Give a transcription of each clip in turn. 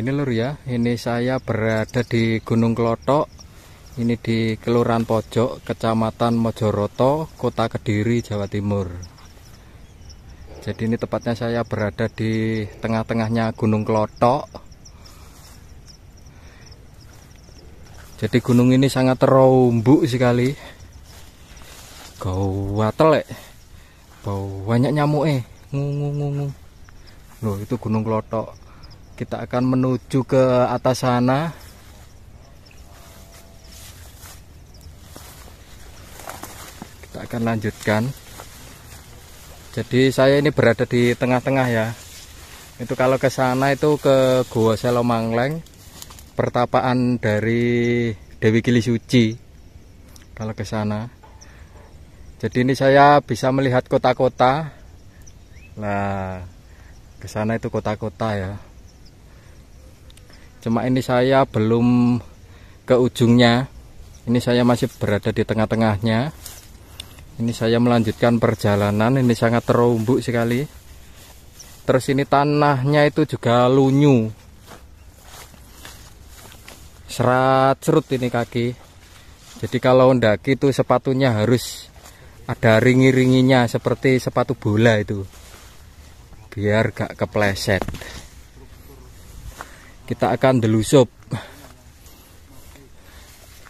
ini lur ya, ini saya berada di Gunung Klotok. Ini di Kelurahan Pojok, Kecamatan Mojoroto, Kota Kediri, Jawa Timur. Jadi ini tepatnya saya berada di tengah-tengahnya Gunung Klotok. Jadi gunung ini sangat terombuk sekali. Gawa telek. Banyak nyamuk eh. Ngungu ngungu. Loh itu Gunung Kelotok kita akan menuju ke atas sana kita akan lanjutkan jadi saya ini berada di tengah-tengah ya itu kalau ke sana itu ke Goa Selomangleng pertapaan dari Dewi Kili Suci kalau ke sana jadi ini saya bisa melihat kota-kota lah ke sana itu kota-kota ya cuma ini saya belum ke ujungnya ini saya masih berada di tengah-tengahnya ini saya melanjutkan perjalanan ini sangat terumbu sekali terus ini tanahnya itu juga lunyu serat serut ini kaki jadi kalau ndak itu sepatunya harus ada ringi-ringinya seperti sepatu bola itu biar gak kepleset kita akan delusup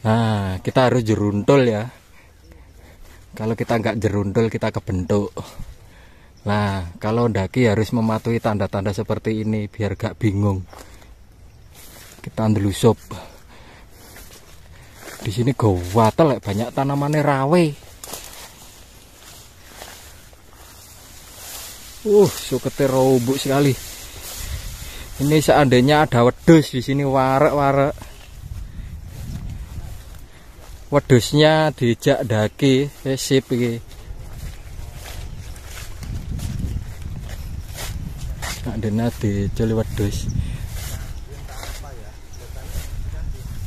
nah kita harus jeruntul ya kalau kita nggak jeruntul kita kebentuk nah kalau daki harus mematuhi tanda-tanda seperti ini biar gak bingung kita delusup di sini telek banyak tanamannya rawe Uh, suketir robuk sekali ini seandainya ada wedus di sini warek-warek wedusnya dijak daki eh, sip iki seandainya dijoli wedus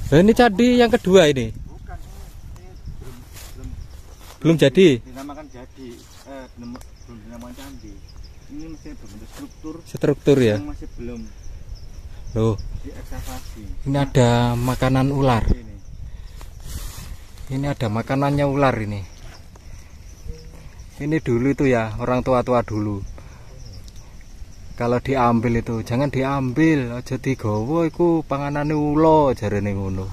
nah, ini candi yang kedua ini Bukan, belum, belum, belum jadi dinamakan jadi eh, belum dinamakan candi ini masih belum struktur struktur ya masih belum Loh. Ini ada makanan ular. Ini ada makanannya ular ini. Ini dulu itu ya, orang tua-tua dulu. Kalau diambil itu, jangan diambil, aja itu ku ulo jari ini ngono.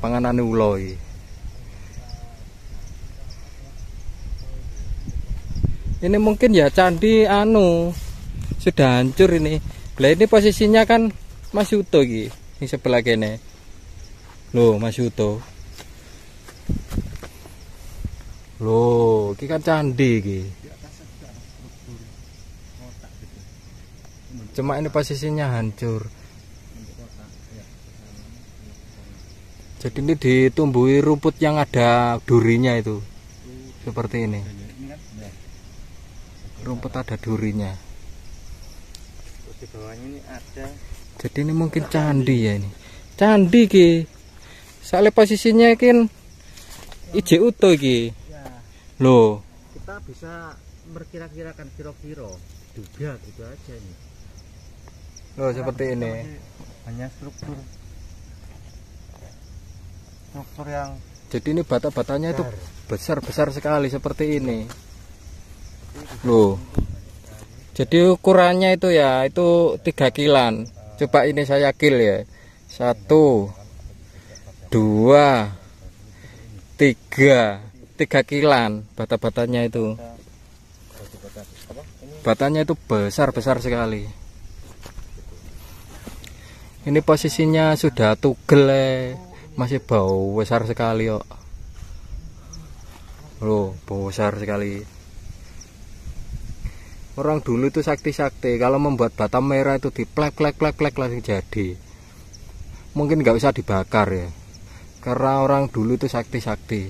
Panganane ulo ini. Ini mungkin ya candi anu sudah hancur ini lah ini posisinya kan masih utuh gih, ini sebelah kene loh masih utuh. loh ini kan candi ini cuma ini posisinya hancur jadi ini ditumbuhi rumput yang ada durinya itu seperti ini rumput ada durinya di bawahnya ini ada jadi ini mungkin candi ya ini candi ki soalnya posisinya kan ije utuh ki ya. lo kita bisa merkira-kirakan kiro-kiro, juga gitu aja ini lo seperti ini hanya struktur struktur yang jadi ini bata-batanya itu besar-besar sekali seperti ini loh jadi ukurannya itu ya itu tiga kilan coba ini saya kil ya satu dua tiga tiga kilan bata-batanya itu batanya itu besar-besar sekali ini posisinya sudah tugel ya. masih bau besar sekali kok loh besar sekali orang dulu itu sakti-sakti kalau membuat batang merah itu diplek plek plek plek langsung jadi mungkin nggak usah dibakar ya karena orang dulu itu sakti-sakti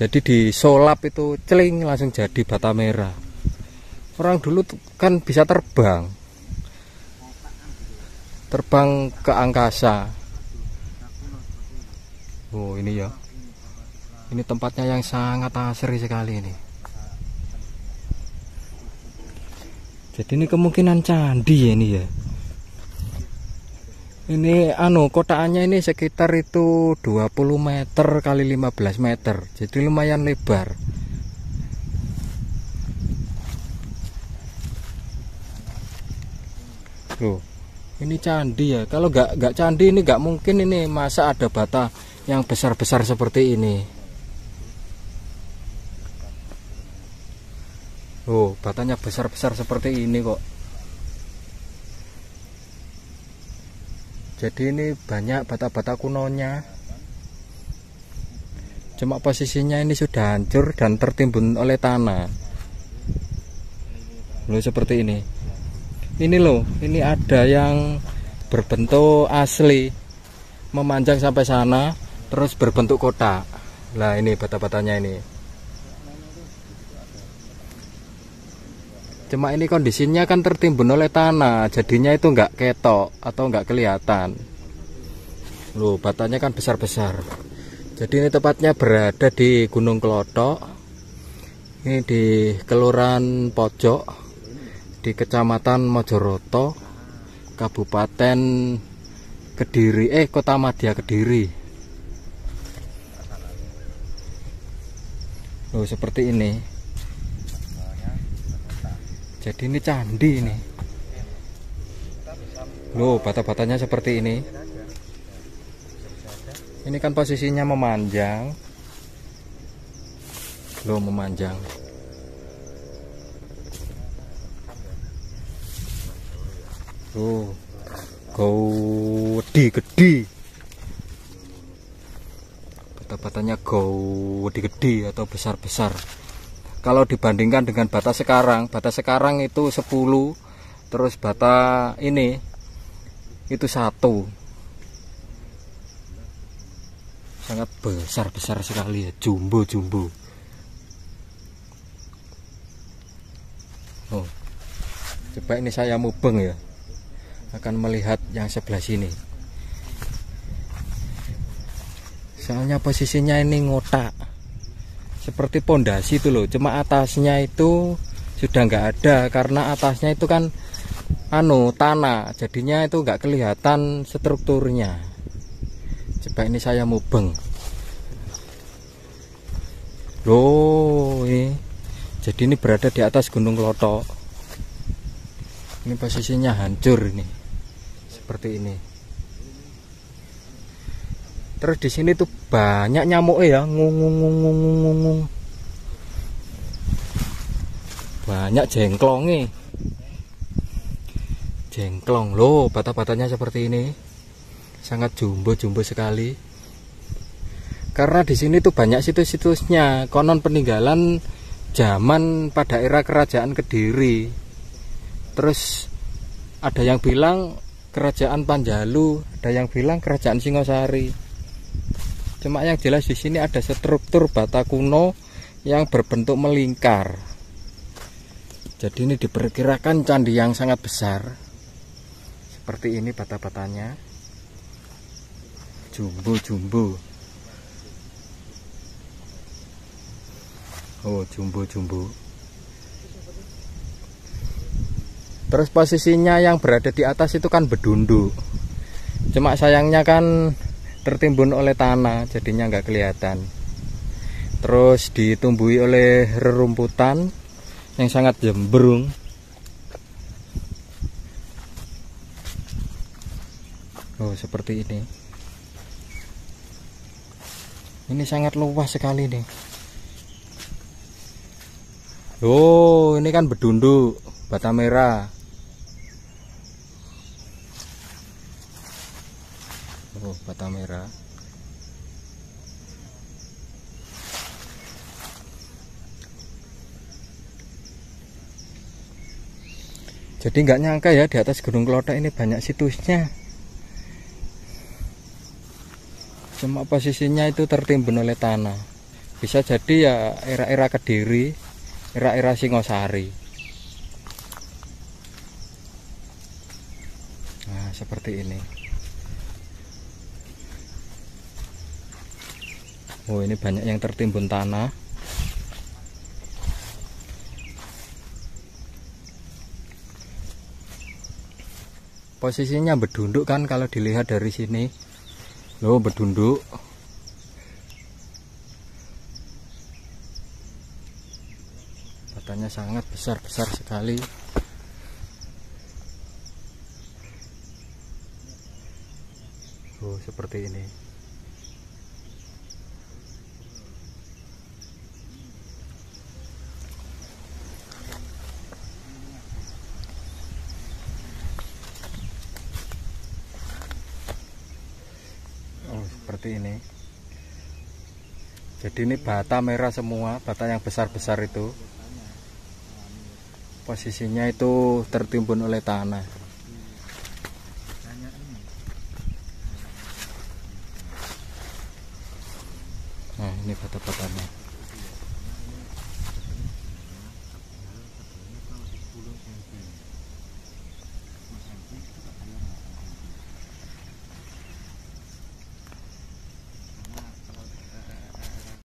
jadi di solap itu celing langsung jadi bata merah orang dulu kan bisa terbang terbang ke angkasa oh ini ya ini tempatnya yang sangat asri sekali ini jadi ini kemungkinan candi ya ini ya ini anu kotaannya ini sekitar itu 20 meter kali 15 meter jadi lumayan lebar loh ini candi ya kalau nggak nggak candi ini nggak mungkin ini masa ada bata yang besar-besar seperti ini Oh, batanya besar-besar seperti ini kok. Jadi ini banyak bata-bata kunonya. Cuma posisinya ini sudah hancur dan tertimbun oleh tanah. Loh seperti ini. Ini loh, ini ada yang berbentuk asli. Memanjang sampai sana terus berbentuk kotak. Nah, ini bata-batanya ini. Cuma ini kondisinya kan tertimbun oleh tanah, jadinya itu enggak ketok atau enggak kelihatan. Loh, batanya kan besar-besar. Jadi ini tepatnya berada di Gunung Kelotok. Ini di Kelurahan Pojok di Kecamatan Mojoroto, Kabupaten Kediri, eh Kota Madia Kediri. Loh, seperti ini jadi ini candi ini loh bata-batanya seperti ini ini kan posisinya memanjang loh memanjang loh gede-gede bata-batanya gede-gede atau besar-besar kalau dibandingkan dengan bata sekarang bata sekarang itu 10 terus bata ini itu satu sangat besar-besar sekali ya jumbo-jumbo oh coba ini saya mubeng ya akan melihat yang sebelah sini soalnya posisinya ini ngotak seperti pondasi itu loh cuma atasnya itu sudah nggak ada karena atasnya itu kan anu tanah jadinya itu nggak kelihatan strukturnya coba ini saya mubeng loh ini jadi ini berada di atas gunung lotok ini posisinya hancur ini seperti ini terus di sini tuh banyak nyamuk ya ngung ngung ngung ngung ngung. banyak jengklongnya jengklong loh bata-batanya seperti ini sangat jumbo-jumbo sekali karena di sini tuh banyak situs-situsnya konon peninggalan zaman pada era kerajaan Kediri terus ada yang bilang kerajaan Panjalu ada yang bilang kerajaan Singosari Cuma yang jelas di sini ada struktur bata kuno yang berbentuk melingkar. Jadi ini diperkirakan candi yang sangat besar. Seperti ini bata-batanya. Jumbo-jumbo. Oh, jumbo-jumbo. Terus posisinya yang berada di atas itu kan bedunduk. Cuma sayangnya kan tertimbun oleh tanah jadinya nggak kelihatan terus ditumbuhi oleh rerumputan yang sangat jemberung oh seperti ini ini sangat luas sekali nih oh ini kan bedunduk bata merah jadi nggak nyangka ya di atas gunung Kelotok ini banyak situsnya cuma posisinya itu tertimbun oleh tanah bisa jadi ya era-era kediri era-era singosari nah seperti ini oh ini banyak yang tertimbun tanah posisinya berdunduk kan kalau dilihat dari sini lo berdunduk batanya sangat besar-besar sekali oh seperti ini seperti ini jadi ini bata merah semua bata yang besar-besar itu posisinya itu tertimbun oleh tanah nah ini bata-batanya